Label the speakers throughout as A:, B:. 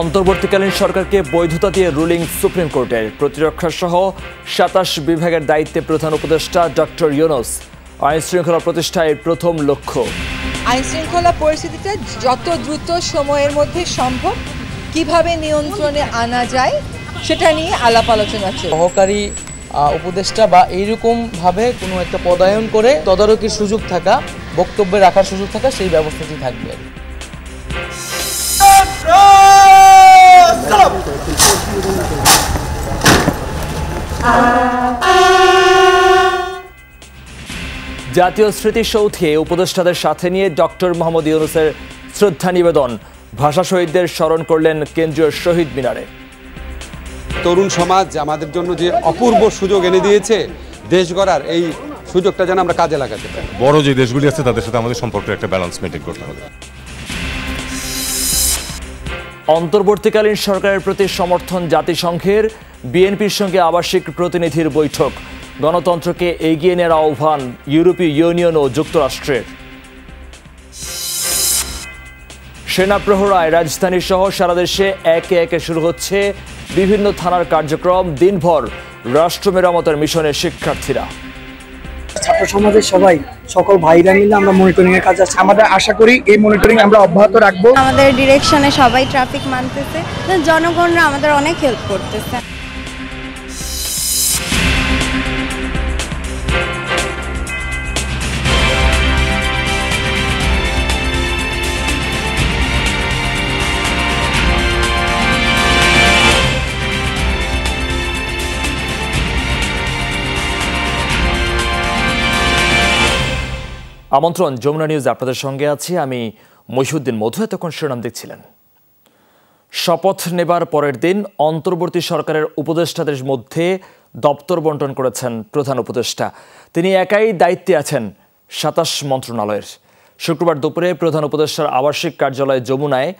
A: অন্তর্বর্তীকালীন সরকারকে বৈধতা দিয়ে রুলিং সুপ্রিম কোর্টের প্রতিরক্ষা সহ সাতাশ বিভাগের দায়িত্বে প্রধান উপদেষ্টা ডক্টর ইউনুস আইনশৃঙ্খলা প্রতিষ্ঠায় প্রথম লক্ষ্য
B: আইনশৃঙ্খলা পরিস্থিতিতে যত দ্রুত সময়ের মধ্যে সম্ভব কিভাবে নিয়ন্ত্রণে আনা যায়
C: সেটা নিয়ে আলাপ আলোচনা সহকারী উপদেষ্টা বা ভাবে কোনো একটা পদায়ন করে তদারকির সুযোগ থাকা বক্তব্যে রাখার সুযোগ থাকা সেই ব্যবস্থাটি থাকবে
A: জাতীয় স্মৃতিসৌধে উপদেষ্টাদের সাথে নিয়ে ডক্টর মোহাম্মদ ইউনুসের শ্রদ্ধা নিবেদন ভাষা শহীদদের স্মরণ করলেন কেন্দ্রীয় শহীদ
D: মিনারে তরুণ সমাজ আমাদের জন্য যে অপূর্ব সুযোগ এনে দিয়েছে দেশ গড়ার এই সুযোগটা যেন আমরা কাজে লাগাতে পারি
E: বড় যে দেশগুলি আছে তাদের সাথে আমাদের সম্পর্ক একটা ব্যালেন্স মেনটেন করতে হবে
A: অন্তর্বর্তীকালীন সরকারের প্রতি সমর্থন জাতিসংঘের বিএনপির সঙ্গে আবাসিক প্রতিনিধির বৈঠক গণতন্ত্রকে এগিয়ে নেওয়ার আহ্বান ইউরোপীয় ইউনিয়ন ও যুক্তরাষ্ট্রের সেনা প্রহরায় রাজধানী সহ সারা দেশে একে একে শুরু হচ্ছে বিভিন্ন থানার কার্যক্রম দিনভর রাষ্ট্র মেরামতের মিশনের
F: শিক্ষার্থীরা ছাত্র সমাজের সবাই সকল ভাইরা মিলে আমরা মনিটরিং এর কাজ আছে আমাদের আশা করি এই মনিটরিং আমরা অব্যাহত রাখবো
G: আমাদের ডিরেকশনে সবাই ট্রাফিক মানতেছে জনগণরা আমাদের অনেক হেল্প করতেছে
A: আমন্ত্রণ যমুনা নিউজ আপনাদের সঙ্গে আছি আমি মহিউদ্দিন মধু এতক্ষণ শিরোনাম দেখছিলেন শপথ নেবার পরের দিন অন্তর্বর্তী সরকারের উপদেষ্টাদের মধ্যে দপ্তর বন্টন করেছেন প্রধান উপদেষ্টা তিনি একাই দায়িত্বে আছেন সাতাশ মন্ত্রণালয়ের শুক্রবার দুপুরে প্রধান উপদেষ্টার আবাসিক কার্যালয় যমুনায়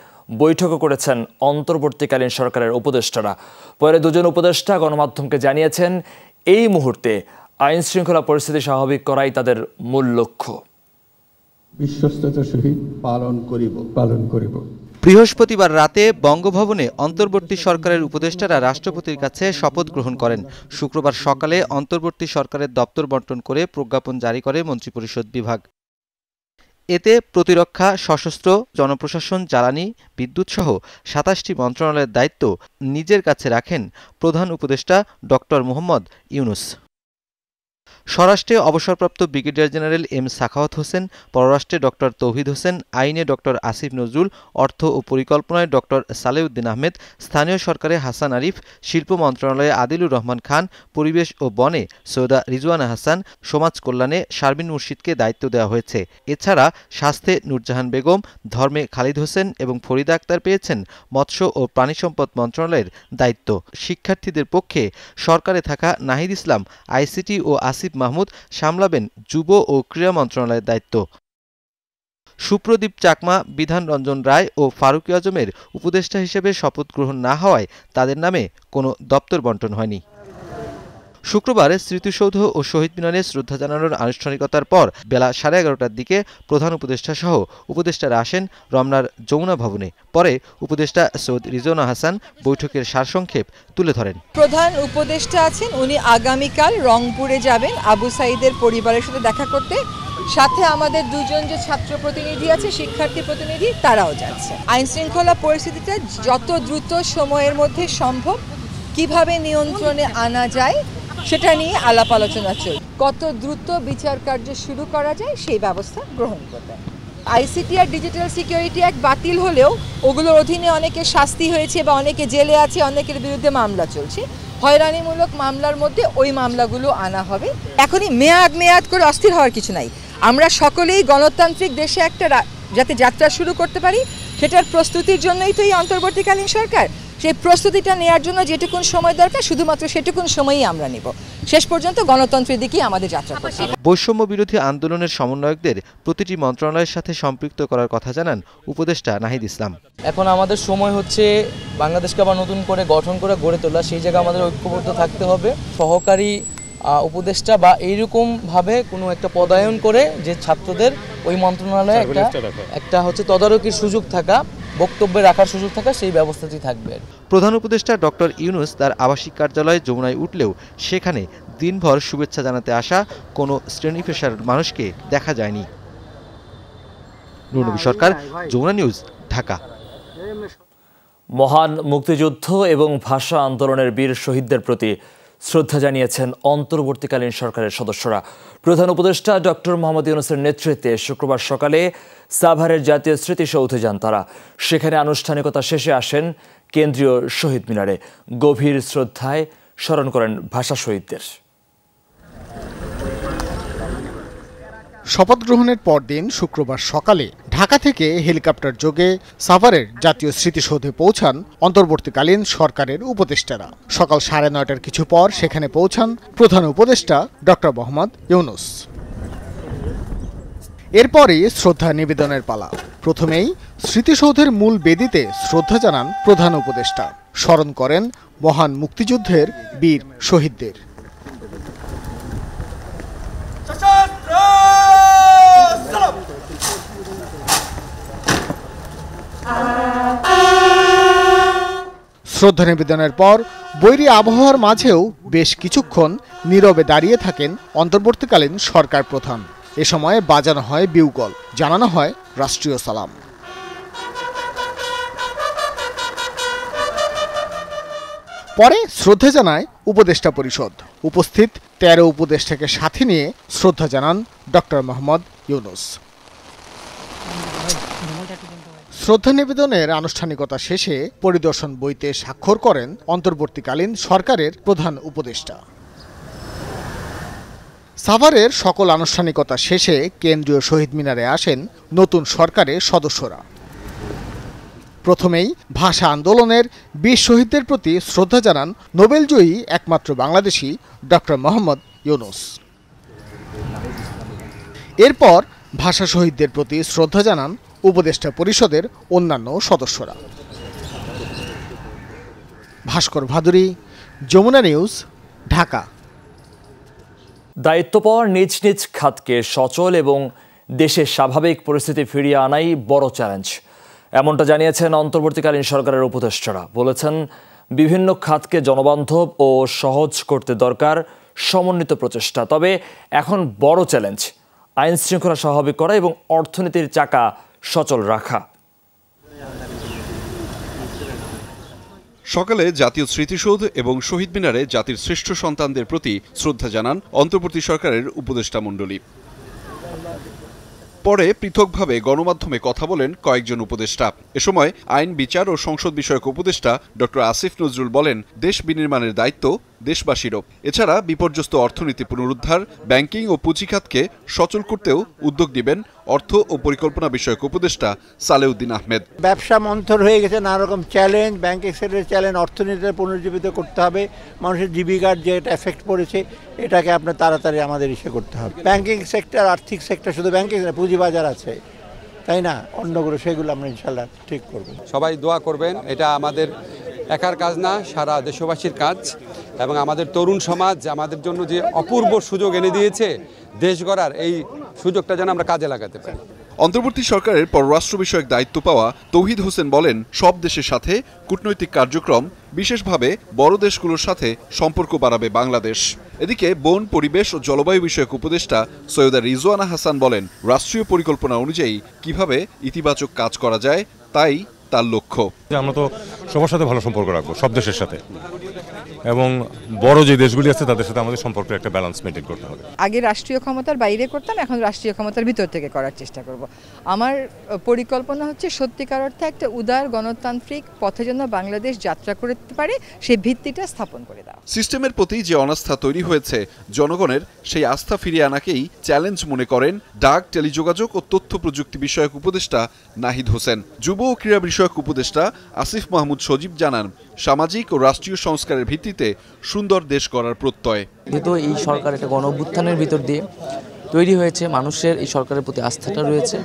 A: বৈঠকও করেছেন অন্তর্বর্তীকালীন সরকারের উপদেষ্টারা পরে দুজন উপদেষ্টা গণমাধ্যমকে জানিয়েছেন এই মুহূর্তে আইন শৃঙ্খলা পরিস্থিতি স্বাভাবিক করাই তাদের মূল লক্ষ্য
F: বিশ্বস্ততার সহিত পালন করিব পালন করিব
C: বৃহস্পতিবার রাতে বঙ্গভবনে অন্তর্বর্তী সরকারের উপদেষ্টারা রাষ্ট্রপতির কাছে শপথ গ্রহণ করেন শুক্রবার সকালে অন্তর্বর্তী সরকারের দপ্তর বন্টন করে প্রজ্ঞাপন জারি করে মন্ত্রিপরিষদ বিভাগ এতে প্রতিরক্ষা সশস্ত্র জনপ্রশাসন জ্বালানি বিদ্যুৎ সহ সাতাশটি মন্ত্রণালয়ের দায়িত্ব নিজের কাছে রাখেন প্রধান উপদেষ্টা ড মোহাম্মদ ইউনুস স্বরাষ্ট্রে অবসরপ্রাপ্ত brigadier general M Sakhawat Hossain পররাষ্ট্রে ডক্টর তৌহিদ হোসেন আইনে ডক্টর আসিফ নজরুল অর্থ ও পরিকল্পনায় ডক্টর সালেউদ্দিন আহমেদ স্থানীয় সরকারে হাসান আরিফ শিল্প মন্ত্রণালয়ে আদিলুর রহমান খান পরিবেশ ও বনে সৈয়দা রিজওয়ানা হাসান সমাজ কল্যাণে শারমিন মুর্শিদকে দায়িত্ব দেওয়া হয়েছে এছাড়া স্বাস্থ্যে নূরজাহান বেগম ধর্মে খালিদ হোসেন এবং ফরিদা আক্তার পেয়েছেন মৎস্য ও প্রাণী সম্পদ মন্ত্রণালয়ের দায়িত্ব শিক্ষার্থীদের পক্ষে সরকারে থাকা নাহিদ ইসলাম আইসিটি ও আসিফ আসিফ মাহমুদ সামলাবেন যুব ও ক্রীড়া মন্ত্রণালয়ের দায়িত্ব সুপ্রদীপ চাকমা বিধান রঞ্জন রায় ও ফারুক আজমের উপদেষ্টা হিসেবে শপথ গ্রহণ না হওয়ায় তাদের নামে কোনো দপ্তর বন্টন হয়নি শুক্রবার স্মৃতিসৌধ ও শহীদ মিনারে শ্রদ্ধা জানানোর আনুষ্ঠানিকতার পর বেলা সাড়ে এগারোটার দিকে প্রধান উপদেষ্টা সহ উপদেষ্টারা আসেন রমনার যমুনা ভবনে পরে উপদেষ্টা সৈয়দ রিজওয়ানা হাসান বৈঠকের সারসংক্ষেপ তুলে ধরেন
B: প্রধান উপদেষ্টা আছেন উনি আগামীকাল রংপুরে যাবেন আবু সাইদের পরিবারের সাথে দেখা করতে সাথে আমাদের দুজন যে ছাত্র প্রতিনিধি আছে শিক্ষার্থী প্রতিনিধি তারাও যাচ্ছে আইন শৃঙ্খলা পরিস্থিতিটা যত দ্রুত সময়ের মধ্যে সম্ভব কিভাবে নিয়ন্ত্রণে আনা যায় সেটা নিয়ে আলাপ আলোচনা চল কত দ্রুত বিচার কার্য শুরু করা যায় সেই ব্যবস্থা গ্রহণ করবে আইসিটি আর ডিজিটাল সিকিউরিটি অ্যাক্ট বাতিল হলেও ওগুলোর অধীনে অনেকে শাস্তি হয়েছে বা অনেকে জেলে আছে অনেকের বিরুদ্ধে মামলা চলছে হয়রানিমূলক মামলার মধ্যে ওই মামলাগুলো আনা হবে এখনই মেয়াদ মেয়াদ করে অস্থির হওয়ার কিছু নাই আমরা সকলেই গণতান্ত্রিক দেশে একটা যাতে যাত্রা শুরু করতে পারি সেটার প্রস্তুতির জন্যই তো এই অন্তর্বর্তীকালীন সরকার সেই প্রস্তুতিটা নেওয়ার জন্য যেটুকুন সময় দরকার শুধুমাত্র সেটুকুন সময়ই আমরা নিব শেষ পর্যন্ত গণতন্ত্রের দিকেই আমাদের যাত্রা
C: বৈষম্য বিরোধী আন্দোলনের সমন্বয়কদের প্রতিটি মন্ত্রণালয়ের সাথে সম্পৃক্ত করার কথা জানান উপদেষ্টা নাহিদ ইসলাম এখন আমাদের সময় হচ্ছে বাংলাদেশকে আবার নতুন করে গঠন করে গড়ে তোলা সেই জায়গায় আমাদের ঐক্যবদ্ধ থাকতে হবে সহকারী উপদেষ্টা বা এইরকমভাবে কোনো একটা পদায়ন করে যে ছাত্রদের ওই মন্ত্রণালয়ে একটা একটা হচ্ছে তদারকির সুযোগ থাকা বক্তব্যে রাখার সুযোগ থাকা সেই ব্যবস্থাটি থাকবে প্রধান উপদেষ্টা ডক্টর ইউনুস তার আবাসিক কার্যালয়ে যমুনায় উঠলেও সেখানে দিনভর শুভেচ্ছা জানাতে আসা কোনো শ্রেণী পেশার মানুষকে দেখা যায়নি
F: নুরনবী সরকার যমুনা নিউজ
C: ঢাকা মহান মুক্তিযুদ্ধ
A: এবং ভাষা আন্দোলনের বীর শহীদদের প্রতি শ্রদ্ধা জানিয়েছেন অন্তর্বর্তীকালীন সরকারের সদস্যরা প্রধান উপদেষ্টা ডক্টর মোহাম্মদ ইউনুসের নেতৃত্বে শুক্রবার সকালে সাভারের জাতীয় স্মৃতিসৌধে যান তারা সেখানে আনুষ্ঠানিকতা শেষে আসেন কেন্দ্রীয় শহীদ মিনারে গভীর শ্রদ্ধায় স্মরণ করেন ভাষা শহীদদের
F: শপথ গ্রহণের পরদিন শুক্রবার সকালে ঢাকা থেকে হেলিকপ্টার যোগে সাভারের জাতীয় স্মৃতিসৌধে পৌঁছান অন্তর্বর্তীকালীন সরকারের উপদেষ্টারা সকাল সাড়ে নয়টার কিছু পর সেখানে পৌঁছান প্রধান উপদেষ্টা ডক্টর মোহাম্মদ ইউনুস এরপরই শ্রদ্ধা নিবেদনের পালা প্রথমেই স্মৃতিসৌধের মূল বেদিতে শ্রদ্ধা জানান প্রধান উপদেষ্টা স্মরণ করেন মহান মুক্তিযুদ্ধের বীর শহীদদের শ্রদ্ধা নিবেদনের পর বৈরী আবহাওয়ার মাঝেও বেশ কিছুক্ষণ নীরবে দাঁড়িয়ে থাকেন অন্তর্বর্তীকালীন সরকার প্রধান এ সময়ে বাজানো হয় বিউকল জানানো হয় রাষ্ট্রীয় সালাম পরে শ্রদ্ধা জানায় উপদেষ্টা পরিষদ উপস্থিত তেরো উপদেষ্টাকে সাথে নিয়ে শ্রদ্ধা জানান ডক্টর মোহাম্মদ ইউনুস শ্রদ্ধা নিবেদনের আনুষ্ঠানিকতা শেষে পরিদর্শন বইতে স্বাক্ষর করেন অন্তর্বর্তীকালীন সরকারের প্রধান উপদেষ্টা সাভারের সকল আনুষ্ঠানিকতা শেষে কেন্দ্রীয় শহীদ মিনারে আসেন নতুন সরকারের সদস্যরা প্রথমেই ভাষা আন্দোলনের বিশ শহীদদের প্রতি শ্রদ্ধা জানান নোবেলজয়ী একমাত্র বাংলাদেশি ডক্টর মোহাম্মদ ইউনুস এরপর ভাষা শহীদদের প্রতি শ্রদ্ধা জানান উপদেষ্টা পরিষদের অন্যান্য সদস্যরা ভাস্কর ভাদুরী যমুনা নিউজ ঢাকা
A: দায়িত্ব পাওয়ার নিজ নিজ খাতকে সচল এবং দেশের স্বাভাবিক পরিস্থিতি ফিরিয়ে আনাই বড় চ্যালেঞ্জ এমনটা জানিয়েছেন অন্তর্বর্তীকালীন সরকারের উপদেষ্টারা বলেছেন বিভিন্ন খাতকে জনবান্ধব ও সহজ করতে দরকার সমন্বিত প্রচেষ্টা তবে এখন বড় চ্যালেঞ্জ আইন শৃঙ্খলা স্বাভাবিক করা এবং অর্থনীতির চাকা
D: সচল রাখা সকালে জাতীয় স্মৃতিসৌধ এবং শহীদ মিনারে জাতির শ্রেষ্ঠ সন্তানদের প্রতি শ্রদ্ধা জানান অন্তর্বর্তী সরকারের উপদেষ্টা মণ্ডলী পরে পৃথকভাবে গণমাধ্যমে কথা বলেন কয়েকজন উপদেষ্টা এ সময় আইন বিচার ও সংসদ বিষয়ক উপদেষ্টা ড আসিফ নজরুল বলেন দেশ বিনির্মাণের দায়িত্ব দেশবাসীরও এছাড়া বিপর্যস্ত অর্থনীতি পুনরুদ্ধার ব্যাংকিং ও পুঁজিখাতকে সচল করতেও উদ্যোগ দিবেন অর্থ ও পরিকল্পনা বিষয়ক উপদেষ্টা সালেউদ্দিন আহমেদ
E: ব্যবসা মন্থর হয়ে গেছে নানা রকম চ্যালেঞ্জ ব্যাংকিং সেক্টরের চ্যালেঞ্জ অর্থনীতিতে পুনর্জীবিত করতে হবে মানুষের জীবিকার যে এফেক্ট পড়েছে এটাকে আপনার তাড়াতাড়ি আমাদের ইসে করতে হবে ব্যাংকিং সেক্টর আর্থিক সেক্টর শুধু ব্যাংকিং পুঁজিবাজার আছে তাই না অন্যগুলো সেগুলো আমরা ইনশাল্লাহ ঠিক করব
D: সবাই দোয়া করবেন এটা আমাদের একার কাজ না সারা দেশবাসীর কাজ এবং আমাদের তরুণ সমাজ আমাদের জন্য যে অপূর্ব সুযোগ এনে দিয়েছে দেশ গড়ার এই সুযোগটা যেন আমরা কাজে লাগাতে পারি অন্তর্বর্তী সরকারের পররাষ্ট্র বিষয়ক দায়িত্ব পাওয়া তৌহিদ হোসেন বলেন সব দেশের সাথে কূটনৈতিক কার্যক্রম বিশেষভাবে বড় দেশগুলোর সাথে সম্পর্ক বাড়াবে বাংলাদেশ এদিকে বন পরিবেশ ও জলবায়ু বিষয়ক উপদেষ্টা সৈয়দা রিজওয়ানা হাসান বলেন রাষ্ট্রীয় পরিকল্পনা অনুযায়ী কিভাবে ইতিবাচক কাজ করা যায় তাই তার লক্ষ্য
E: আমরা তো সবার সাথে ভালো সম্পর্ক রাখবো সব দেশের সাথে এবং বড় যে দেশগুলি আছে তাদের সাথে আমাদের সম্পর্কের একটা ব্যালেন্স মেনটেন করতে
B: হবে আগে রাষ্ট্রীয় ক্ষমতার বাইরে করতাম এখন রাষ্ট্রীয় ক্ষমতার ভিতর থেকে করার চেষ্টা করব আমার পরিকল্পনা হচ্ছে সত্যিকার অর্থে একটা উদার গণতান্ত্রিক পথে যেন বাংলাদেশ যাত্রা করতে পারে সেই ভিত্তিটা স্থাপন করে দাও
D: সিস্টেমের প্রতি যে অনাস্থা তৈরি হয়েছে জনগণের সেই আস্থা ফিরিয়ে আনাকেই চ্যালেঞ্জ মনে করেন ডাক টেলিযোগাযোগ ও তথ্য প্রযুক্তি বিষয়ক উপদেষ্টা নাহিদ হোসেন যুব ও ক্রীড়া বিষয়ক উপদেষ্টা আসিফ মাহমুদ সজীব জানান সামাজিক ও রাষ্ট্রীয় সংস্কারের ভিত্তিতে সুন্দর দেশ করার প্রত্যয়
E: এই সরকার একটা
C: গণভ্যুত্থানের ভিতর দিয়ে তৈরি হয়েছে মানুষের এই সরকারের প্রতি আস্থাটা রয়েছে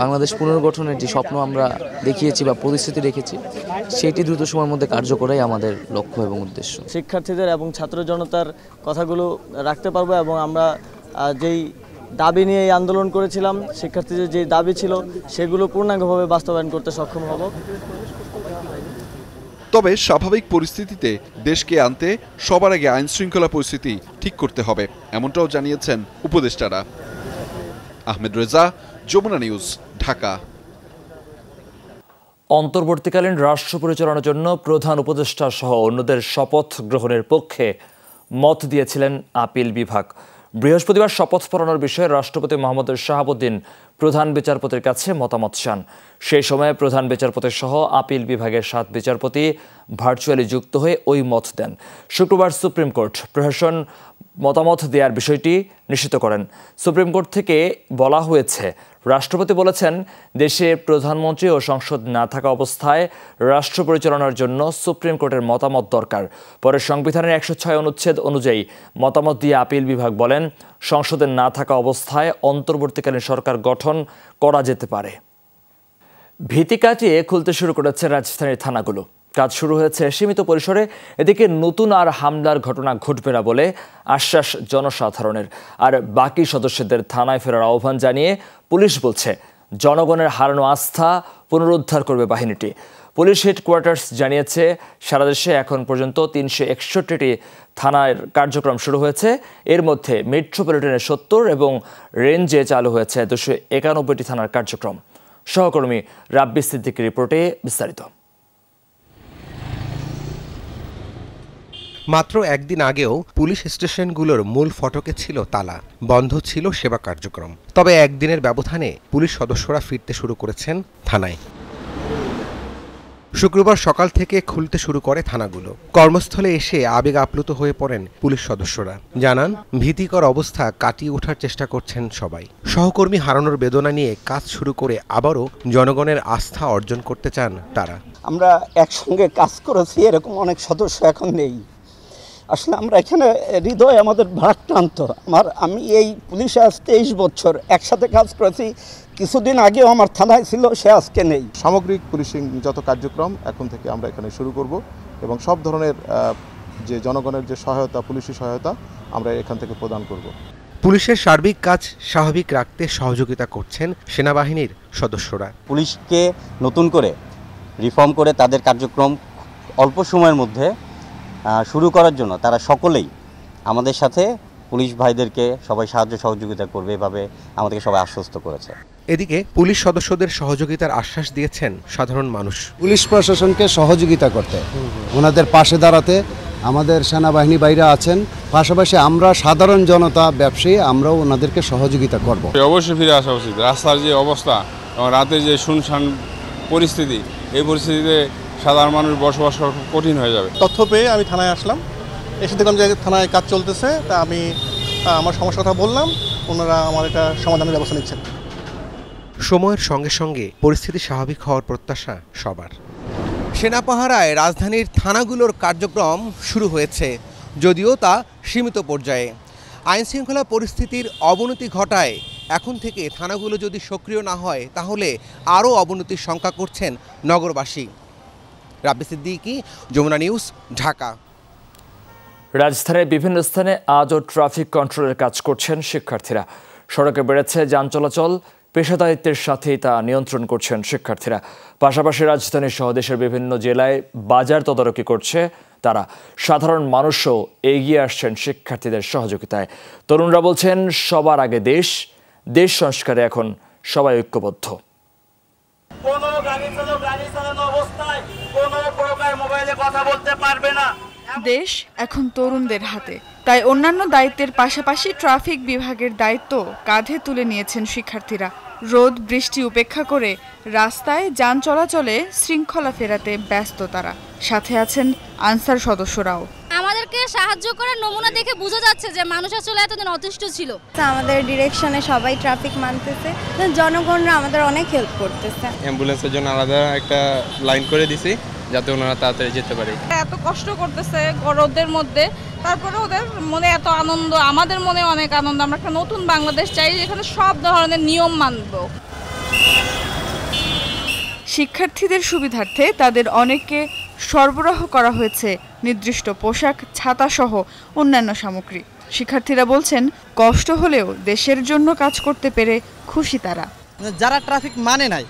C: বাংলাদেশ পুনর্গঠনের যে স্বপ্ন আমরা দেখিয়েছি বা প্রতিশ্রুতি রেখেছি সেটি দ্রুত সময়ের মধ্যে কার্যকরাই আমাদের লক্ষ্য এবং উদ্দেশ্য
F: শিক্ষার্থীদের এবং ছাত্র জনতার কথাগুলো রাখতে পারবো এবং আমরা যেই দাবি নিয়ে এই আন্দোলন করেছিলাম শিক্ষার্থীদের যে দাবি ছিল সেগুলো পূর্ণাঙ্গভাবে বাস্তবায়ন করতে সক্ষম হব
D: তবে স্বাভাবিক পরিস্থিতিতে দেশকে আনতে সবার আগে আইন শৃঙ্খলা পরিস্থিতি ঠিক করতে হবে এমনটাও জানিয়েছেন উপদেষ্টারা আহমেদ রেজা যমুনা নিউজ ঢাকা
A: অন্তর্বর্তীকালীন রাষ্ট্র পরিচালনার জন্য প্রধান উপদেষ্টা সহ অন্যদের শপথ গ্রহণের পক্ষে মত দিয়েছিলেন আপিল বিভাগ বৃহস্পতিবার শপথ পড়ানোর বিষয়ে রাষ্ট্রপতি মোহাম্মদ শাহাবুদ্দিন প্রধান বিচারপতির কাছে মতামত চান সেই সময়ে প্রধান বিচারপতি সহ আপিল বিভাগের সাত বিচারপতি ভার্চুয়ালি যুক্ত হয়ে ওই মত দেন শুক্রবার সুপ্রিম কোর্ট প্রশাসন মতামত দেওয়ার বিষয়টি নিশ্চিত করেন সুপ্রিম কোর্ট থেকে বলা হয়েছে রাষ্ট্রপতি বলেছেন দেশে প্রধানমন্ত্রী ও সংসদ না থাকা অবস্থায় রাষ্ট্র পরিচালনার জন্য সুপ্রিম কোর্টের মতামত দরকার পরে সংবিধানের একশো ছয় অনুচ্ছেদ অনুযায়ী মতামত দিয়ে আপিল বিভাগ বলেন সংসদের না থাকা অবস্থায় অন্তর্বর্তীকালীন সরকার গঠন গঠন করা যেতে পারে ভীতি কাটিয়ে খুলতে শুরু করেছে রাজধানীর থানাগুলো কাজ শুরু হয়েছে সীমিত পরিসরে এদিকে নতুন আর হামলার ঘটনা ঘটবে না বলে আশ্বাস জনসাধারণের আর বাকি সদস্যদের থানায় ফেরার আহ্বান জানিয়ে পুলিশ বলছে জনগণের হারানো আস্থা পুনরুদ্ধার করবে বাহিনীটি পুলিশ হেডকোয়ার্টার্স জানিয়েছে সারা দেশে এখন পর্যন্ত তিনশো একষট্টিটি থানার কার্যক্রম শুরু হয়েছে এর মধ্যে মেট্রোপলিটনের সত্তর এবং রেঞ্জে চালু হয়েছে দুশো একানব্বইটি থানার কার্যক্রম
E: সহকর্মী রাব্বি সিদ্দিক রিপোর্টে বিস্তারিত মাত্র একদিন আগেও পুলিশ স্টেশনগুলোর মূল ফটকে ছিল তালা বন্ধ ছিল সেবা কার্যক্রম তবে একদিনের ব্যবধানে পুলিশ সদস্যরা ফিরতে শুরু করেছেন থানায় শুক্রবার সকাল থেকে খুলতে শুরু করে থানাগুলো কর্মস্থলে এসে আবেগ আপ্লুত হয়ে পড়েন পুলিশ সদস্যরা জানান ভীতিকর অবস্থা কাটিয়ে ওঠার চেষ্টা করছেন সবাই সহকর্মী হারানোর বেদনা নিয়ে কাজ শুরু করে আবারও জনগণের আস্থা অর্জন করতে চান তারা আমরা একসঙ্গে কাজ করেছি এরকম অনেক সদস্য এখন নেই আসলে আমরা এখানে হৃদয় আমাদের ভারাক্রান্ত আমার আমি এই পুলিশে আজ তেইশ বছর একসাথে কাজ করেছি কিছুদিন আগেও আমার থানায় ছিল সে আজকে নেই সামগ্রিক পুলিশিং যত কার্যক্রম এখন থেকে আমরা এখানে শুরু করব এবং সব ধরনের যে জনগণের যে সহায়তা পুলিশি সহায়তা আমরা এখান থেকে প্রদান করব পুলিশের সার্বিক কাজ স্বাভাবিক রাখতে সহযোগিতা করছেন সেনাবাহিনীর সদস্যরা
F: পুলিশকে নতুন করে রিফর্ম করে তাদের কার্যক্রম অল্প সময়ের মধ্যে শুরু করার জন্য তারা সকলেই আমাদের সাথে পুলিশ ভাইদেরকে সবাই সাহায্য সহযোগিতা করবে এভাবে আমাদেরকে সবাই আশ্বস্ত করেছে
E: এদিকে পুলিশ সদস্যদের সহযোগিতার আশ্বাস দিয়েছেন সাধারণ মানুষ
F: পুলিশ প্রশাসনকে সহযোগিতা করতে ওনাদের পাশে দাঁড়াতে আমাদের সেনাবাহিনী বাইরে আছেন পাশাপাশি আমরা সাধারণ জনতা ব্যবসায়ী আমরাও ওনাদেরকে সহযোগিতা করব
D: অবশ্যই ফিরে আসা উচিত রাস্তার যে অবস্থা এবং রাতে যে শুনশান পরিস্থিতি এই পরিস্থিতিতে সাধারণ মানুষ বসবাস কঠিন হয়ে
E: যাবে তথ্য পেয়ে আমি থানায় আসলাম এসে দেখলাম যে থানায় কাজ চলতেছে তা আমি আমার সমস্যা কথা বললাম ওনারা আমার এটা সমাধানের ব্যবস্থা নিচ্ছেন সময়ের সঙ্গে সঙ্গে পরিস্থিতি স্বাভাবিক হওয়ার প্রত্যাশা সবার সেনাপাহারায় রাজধানীর থানাগুলোর কার্যক্রম শুরু হয়েছে যদিও তা সীমিত পর্যায়ে আইনশৃঙ্খলা পরিস্থিতির অবনতি ঘটায় এখন থেকে থানাগুলো যদি সক্রিয় না হয় তাহলে আরও অবনতির শঙ্কা করছেন নগরবাসী রাব্বি সিদ্দিকি যমুনা নিউজ ঢাকা রাজধানীর বিভিন্ন স্থানে আজও ট্রাফিক কন্ট্রোলের কাজ
A: করছেন শিক্ষার্থীরা সড়কে বেড়েছে যান চলাচল পেশাদারিত্বের সাথেই তা নিয়ন্ত্রণ করছেন শিক্ষার্থীরা পাশাপাশি রাজধানী সহ দেশের বিভিন্ন জেলায় বাজার তদারকি করছে তারা সাধারণ মানুষও এগিয়ে আসছেন শিক্ষার্থীদের সহযোগিতায় তরুণরা বলছেন সবার আগে দেশ দেশ সংস্কারে এখন সবাই ঐক্যবদ্ধ
F: কোন গাড়ি চালক গাড়ি চালানো অবস্থায় কোন প্রকার মোবাইলে কথা বলতে
G: পারবে না দেশ এখন তরুণদের হাতে তাই অন্যান্য দায়িত্বের পাশাপাশি ট্রাফিক বিভাগের দায়িত্ব কাঁধে তুলে নিয়েছেন শিক্ষার্থীরা রোদ বৃষ্টি উপেক্ষা করে রাস্তায় যান চলাচলে শৃঙ্খলা ফেরাতে ব্যস্ত তারা সাথে আছেন আনসার সদস্যরাও আমাদেরকে সাহায্য করার নমুনা দেখে বোঝা যাচ্ছে যে মানুষ আসলে এতদিন অতিষ্ঠ ছিল আমাদের ডিরেকশনে সবাই ট্রাফিক মানতেছে জনগণরা আমাদের অনেক হেল্প করতেছে
D: অ্যাম্বুলেন্সের জন্য আলাদা একটা লাইন করে দিছি যাতে ওনারা তাড়াতাড়ি যেতে পারে হ্যাঁ,
G: এত কষ্ট করতেছে গরদের মধ্যে তারপরে ওদের মনে এত আনন্দ আমাদের মনে অনেক আনন্দ আমরা একটা নতুন বাংলাদেশ চাই যেখানে সব ধরনের নিয়ম মানব শিক্ষার্থীদের সুবিধার্থে তাদের অনেককে সরবরাহ করা হয়েছে নির্দিষ্ট পোশাক ছাতাসহ অন্যান্য সামগ্রী শিক্ষার্থীরা বলছেন কষ্ট হলেও দেশের জন্য কাজ করতে পেরে খুশি তারা মানে যারা ট্রাফিক মানে নাই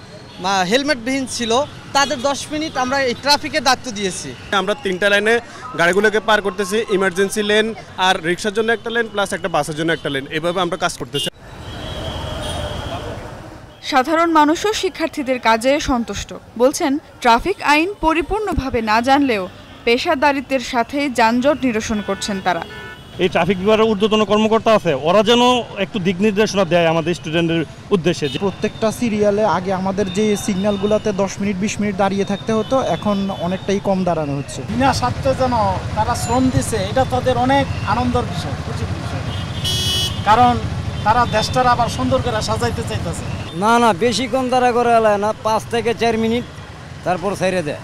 G: হেলমেটবিহীন ছিল তাদের 10 মিনিট আমরা এই ট্রাফিকে দায়িত্ব দিয়েছি আমরা তিনটা
E: লাইনে গাড়িগুলোকে পার করতেছি ইমার্জেন্সি লেন আর রিক্সার জন্য একটা লেন প্লাস একটা বাসের জন্য একটা লেন এভাবে আমরা কাজ করতেছি
G: সাধারণ মানুষও শিক্ষার্থীদের কাজে সন্তুষ্ট বলছেন ট্রাফিক আইন পরিপূর্ণভাবে না জানলেও পেশাদারিত্বের সাথে যানজট নিরসন করছেন তারা
E: এই ট্রাফিক বিভাগের ঊর্ধ্বতন কর্মকর্তা আছে ওরা যেন একটু দিক নির্দেশনা দেয় আমাদের স্টুডেন্টের উদ্দেশ্যে প্রত্যেকটা সিরিয়ালে আগে আমাদের যে সিগন্যালগুলোতে দশ মিনিট বিশ মিনিট দাঁড়িয়ে থাকতে হতো এখন অনেকটাই কম দাঁড়ানো হচ্ছে বিনা
F: স্বার্থে যেন তারা শ্রম দিছে এটা তাদের অনেক আনন্দের বিষয় খুশির বিষয় কারণ তারা দেশটার আবার সুন্দর করে সাজাইতে চাইতেছে
C: না না বেশিক্ষণ তারা করে এলায় না পাঁচ থেকে চার মিনিট তারপর ছেড়ে দেয়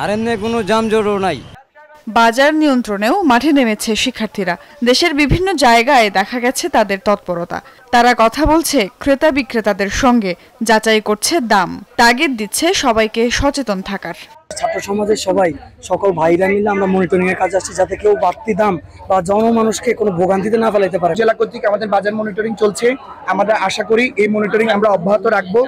C: আর এমনি কোনো জামজোরও নাই
G: বাজার নিয়ন্ত্রণেও মাঠে নেমেছে শিক্ষার্থীরা দেশের বিভিন্ন জায়গায় দেখা গেছে তাদের তৎপরতা তারা কথা বলছে ক্রেতা বিক্রেতাদের সঙ্গে যাচাই করছে দাম তাগিদ দিচ্ছে সবাইকে সচেতন থাকার
F: ছাত্র সমাজের সবাই সকল ভাইরা মিলে আমরা মনিটরিং এর কাজে আসছি যাতে কেউ বাড়তি দাম বা জনমানুষকে কোনো ভোগান্তিতে না ফেলাইতে পারে জেলা কর্তৃক আমাদের বাজার মনিটরিং চলছে আমরা আশা করি এই মনিটরিং আমরা অব্যাহত রাখবো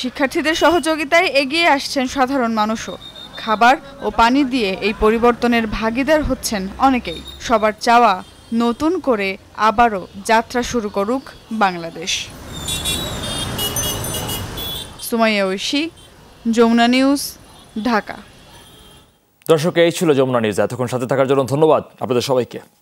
G: শিক্ষার্থীদের সহযোগিতায় এগিয়ে আসছেন সাধারণ মানুষও খাবার ও পানি দিয়ে এই পরিবর্তনের ভাগিদার হচ্ছেন অনেকেই সবার চাওয়া নতুন করে আবারও যাত্রা শুরু করুক বাংলাদেশ সুমাইয়া ঐশী যমুনা নিউজ ঢাকা
A: দর্শক এই ছিল যমুনা নিউজ এতক্ষণ সাথে থাকার জন্য ধন্যবাদ আপনাদের সবাইকে